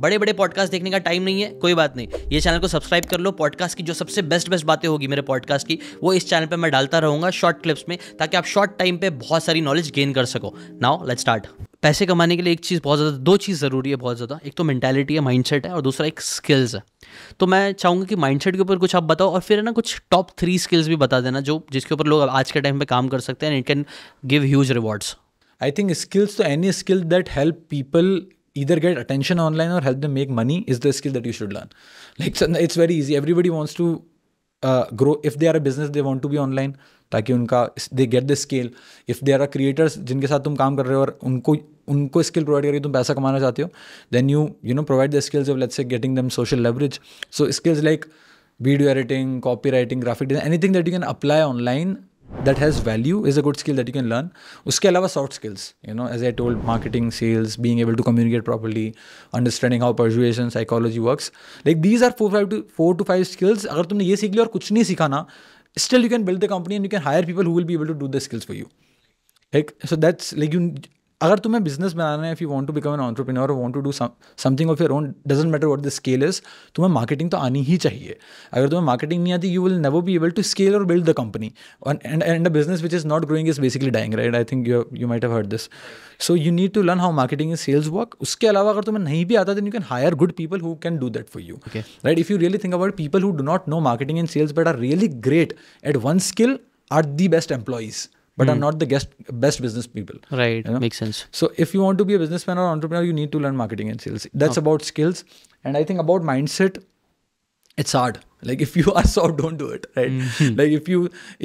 बड़े बड़े पॉडकास्ट देखने का टाइम नहीं है कोई बात नहीं ये चैनल को सब्सक्राइब कर लो पॉडकास्ट की जो सबसे बेस्ट बेस्ट बातें होगी मेरे पॉडकास्ट की वो इस चैनल पर मैं डालता रहूंगा शॉर्ट क्लिप्स में ताकि आप शॉर्ट टाइम पर बहुत सारी नॉलेज गेन कर सको नाउ लेट स्टार्ट पैसे कमाने के लिए एक चीज़ बहुत ज़्यादा दो चीज़ ज़रूरी है बहुत ज़्यादा एक तो मैंटेलिटी है माइंडसेट है और दूसरा एक स्किल्स है तो मैं चाहूँगा कि माइंडसेट के ऊपर कुछ आप बताओ और फिर है ना कुछ टॉप थ्री स्किल्स भी बता देना जो जिसके ऊपर लोग आज के टाइम पे काम कर सकते हैं and it can give huge rewards I think skills तो any skill that help people either get attention online or help them make money is the skill that you should learn. Like so it's very easy. Everybody wants to uh, grow. If they are a business, they want to be online. ताकि उनका they get the scale if they are a creators जिनके साथ तुम काम कर रहे हो और उनको उनको स्किल प्रोवाइड करके तुम पैसा कमाना चाहते हो then you you know provide the skills of let's say getting them social leverage so skills like video editing copy writing graphic design anything that you can apply online that has value is a good skill that you can learn. उसके अलावा soft skills, you know, as I told, marketing, sales, being able to communicate properly, understanding how persuasion psychology works. Like these are four five to four to five skills. अगर तुमने ये सीख लिया और कुछ नहीं सीखा still you can build the company and you can hire people who will be able to do the skills for you. so that's like you अगर तुम्हें बिजनेस बनाना है if you want to become an entrepreneur want to do something of your own doesn't matter what the scale is तुम्हें marketing तो आनी ही चाहिए अगर तुम्हें मार्केटिंग नहीं आती you will never be able to scale और build the company and and a business which is not growing is basically dying right I think you you might have heard this so you need to learn how marketing is sales work उसके अलावा अगर तुम्हें नहीं भी आता then you can hire good people who can do that for you right if you really think about people who do not know marketing and sales but are really great at one skill are the best employees but mm. are hmm. not the guest, best business people. Right. You know? Makes sense. So if you want to be a businessman or entrepreneur, you need to learn marketing and sales. That's okay. about skills. And I think about mindset, it's hard. Like if you are soft, don't do it. Right. Mm-hmm. Like if you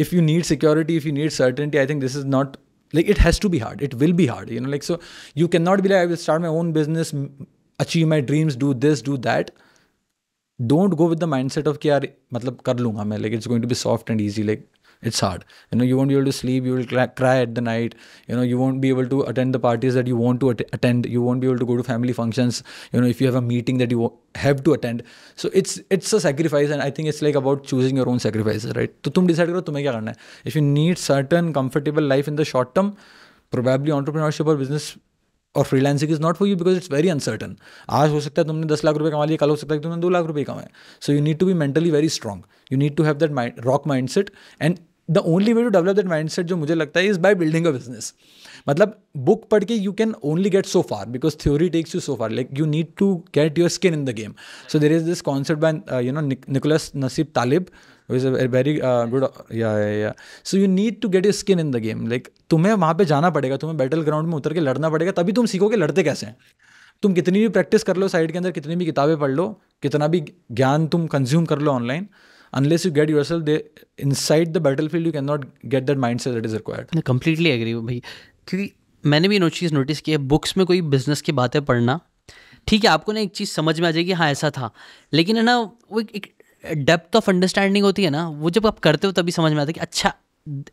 if you need security, if you need certainty, I think this is not like it has to be hard. It will be hard. You know, like so you cannot be like, I will start my own business, achieve my dreams, do this, do that. Don't go with the mindset of कि यार मतलब like it's going to be soft and easy like it's hard you know you won't be able to sleep you will cry at the night you know you won't be able to attend the parties that you want to at attend you won't be able to go to family functions you know if you have a meeting that you have to attend so it's it's a sacrifice and i think it's like about choosing your own sacrifices right So तुम decide करो तुम्हें क्या करना है if you need certain comfortable life in the short term probably entrepreneurship or business और freelancing is not for you because it's very uncertain आज हो सकता है तुमने दस लाख रुपये कमा लिए कल हो सकता है तुमने दो लाख रुपये कमाए so you need to be mentally very strong you need to have that rock mindset and the only way to develop that mindset जो मुझे लगता है is by building a business मतलब बुक पढ़ के you can only get so far because theory takes you so far like you need to get your skin in the game so there is this concept bye you uh, know Nicholas Nassim Taleb is a very good या so you need to get your skin in the game like तुम्हें वहाँ पर जाना पड़ेगा तुम्हें battle ground में उतर के लड़ना पड़ेगा तभी तुम सीखोगे लड़ते कैसे हैं तुम कितनी भी प्रैक्टिस कर लो साइड के अंदर कितनी भी किताबें पढ़ लो कितना भी ज्ञान तुम कंज्यूम कर लो online unless you get yourself there inside the battlefield you cannot get that mindset that is required मैं completely एग्री हूँ भाई क्योंकि मैंने भी चीज़ नोटिस की है बुक्स में कोई बिजनेस की बातें पढ़ना ठीक है आपको ना एक चीज़ समझ में आ जाएगी हाँ ऐसा था लेकिन है ना वो एक डेप्थ ऑफ अंडरस्टैंडिंग होती है ना वो जब आप करते हो तभी समझ में आता है कि अच्छा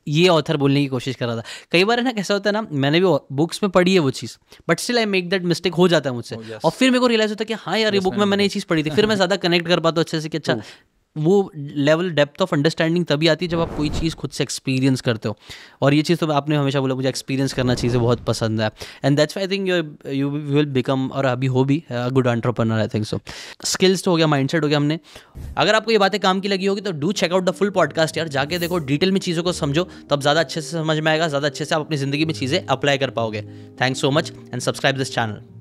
ये ऑथर बोलने की कोशिश कर रहा था कई बार है ना कैसा होता है ना मैंने भी बुक्स में पढ़ी है वो चीज़ but still I make that mistake हो जाता है मुझसे oh, yes. और फिर मेरे को रियलाइज होता है कि हाँ यार yes, ये बुक में मैंने ये चीज़ पढ़ी थी फिर मैं ज़्यादा कनेक्ट कर पाता हूँ अच्छे से कि अच्छा वो लेवल डेप्थ ऑफ अंडरस्टैंडिंग तभी आती है जब आप कोई चीज़ खुद से एक्सपीरियंस करते हो और ये चीज़ तो आपने हमेशा बोला मुझे एक्सपीरियंस करना चीज़ें बहुत पसंद है and that's I think you will become और अभी हो भी good entrepreneur I think so skills तो हो गया माइंडसेट हो गया हमने अगर आपको ये बातें काम की लगी होगी तो do check out the full podcast यार जाके देखो डिटेल में चीज़ों को समझो तब ज़्यादा अच्छे से समझ में आएगा ज़्यादा अच्छे से आप अपनी ज़िंदगी में चीज़ें अप्लाई कर पाओगे thanks so much and subscribe this channel